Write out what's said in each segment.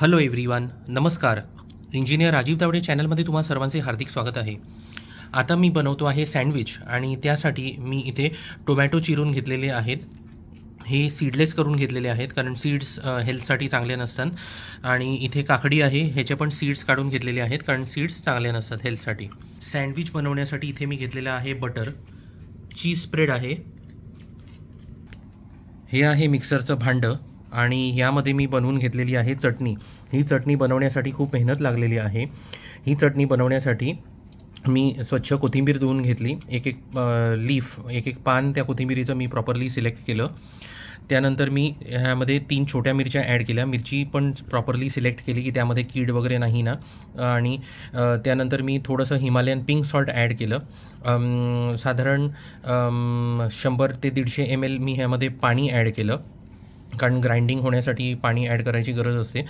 hello everyone नमस्कार engineer Rajiv Tawde चॅनलमध्ये तुम्हा सर्वांचे हार्दिक स्वागत आहे आता मी बनवतो आहे सँडविच आणि त्यासाठी मी इथे टोमॅटो चिरून घेतलेले आहेत हे सीडलेस करून घेतलेले आहेत कारण सीड्स हेल्थसाठी चांगले नसतात आणि इथे काकडी आहे ह्याचे पण सीड्स काढून घेतलेले आहेत कारण सीड्स चांगले नसतात हेल्थसाठी सँडविच बनवण्यासाठी इथे मी घेतलेलं आहे बटर चीज स्प्रेड आहे हे आहे मिक्सरचं भांडं आणि यामध्ये मी बनवून घेतलेली आहे चटणी ही चटणी बनवण्यासाठी खूप मेहनत लागलेली आहे ही चटणी बनवण्यासाठी मी स्वच्छ कोथिंबीर धुवून घेतली एक एक लीफ एक एक पान त्या कोथिंबीरीचं मी प्रॉपरली सिलेक्ट केलं त्यानंतर मी ह्यामध्ये तीन छोट्या मिरच्या ॲड केल्या मिरची पण प्रॉपरली सिलेक्ट केली की त्यामध्ये कीड वगैरे नाही ना आणि त्यानंतर मी थोडंसं हिमालयन पिंक सॉल्ट ॲड केलं साधारण शंभर ते दीडशे एम एल मी ह्यामध्ये पाणी ॲड केलं कारण ग्राइंडिंग होण्यासाठी पाणी ॲड करायची गरज असते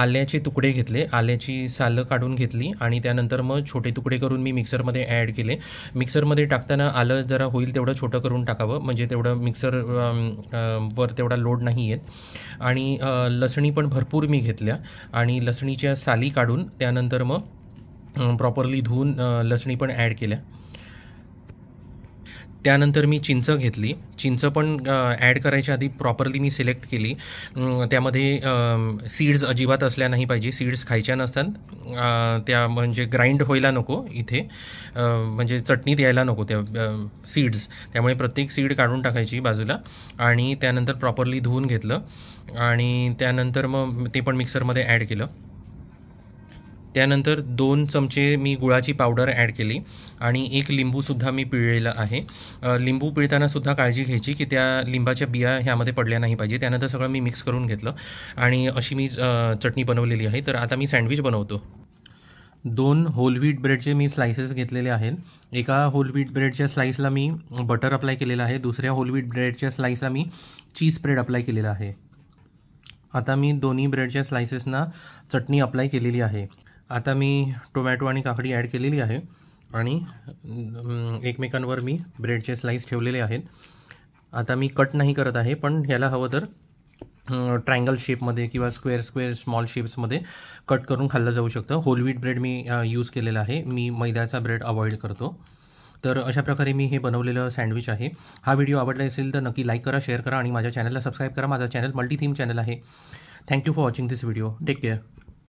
आल्याचे तुकडे घेतले आल्याची सालं काढून घेतली आणि त्यानंतर मग छोटे तुकडे करून मी मिक्सरमध्ये ॲड केले मिक्सरमध्ये टाकताना आलं जरा होईल तेवढं छोटं करून टाकावं म्हणजे तेवढं मिक्सर वर तेवढा लोड नाही येत आणि लसणी पण भरपूर मी घेतल्या आणि लसणीच्या साली काढून त्यानंतर मग प्रॉपरली धुवून लसणी पण ॲड केल्या त्यानंतर मी चिंच घेतली चिंच पण ॲड करायच्या आधी प्रॉपरली मी सिलेक्ट केली त्यामध्ये सीड्स अजिबात असल्या नाही पाहिजे सीड्स खायच्या नसतात त्या म्हणजे ग्राइंड व्हायला नको इथे म्हणजे चटणीत यायला नको त्या सीड्स त्यामुळे प्रत्येक सीड काढून टाकायची बाजूला आणि त्यानंतर प्रॉपरली धुवून घेतलं आणि त्यानंतर मग ते पण मिक्सरमध्ये ॲड केलं त्यानंतर दोन चमचे मी गुळाची पावडर ॲड केली आणि एक लिंबूसुद्धा मी पिळलेला आहे लिंबू पिळतानासुद्धा काळजी घ्यायची की त्या लिंबाच्या बिया ह्यामध्ये पडल्या नाही पाहिजे त्यानंतर सगळं मी मिक्स करून घेतलं आणि अशी मी चटणी बनवलेली आहे तर आता मी सँडविच बनवतो दोन होल व्हीट ब्रेडचे मी स्लायसेस घेतलेले आहेत एका होल व्हीट ब्रेडच्या स्लाईसला मी बटर अप्लाय केलेलं आहे दुसऱ्या होल व्हीट ब्रेडच्या स्लाईसला मी चीज स्प्रेड अप्लाय केलेला आहे आता मी दोन्ही ब्रेडच्या स्लायसेसना चटणी अप्लाय केलेली आहे आता मी टोमॅटो आणि काकडी ॲड केलेली आहे आणि एकमेकांवर मी ब्रेडचे स्लाईस ठेवलेले आहेत आता मी कट नाही करत आहे पण याला हवं तर ट्रायंगल शेपमध्ये किंवा स्क्वेअर स्क्वेअर स्मॉल शेप्समध्ये कट करून खाल्लं जाऊ शकतं होलवीट ब्रेड मी यूज केलेला आहे मी मैद्याचा ब्रेड अवॉइड करतो तर अशा प्रकारे मी हे बनवलेलं सँडविच आहे हा व्हिडिओ आवडला असेल तर नक्की लाईक करा शेअर करा आणि माझ्या चॅनलला सबस्क्राईब करा माझा चॅनल मल्टी थीम चॅनल आहे thank you for watching this video take care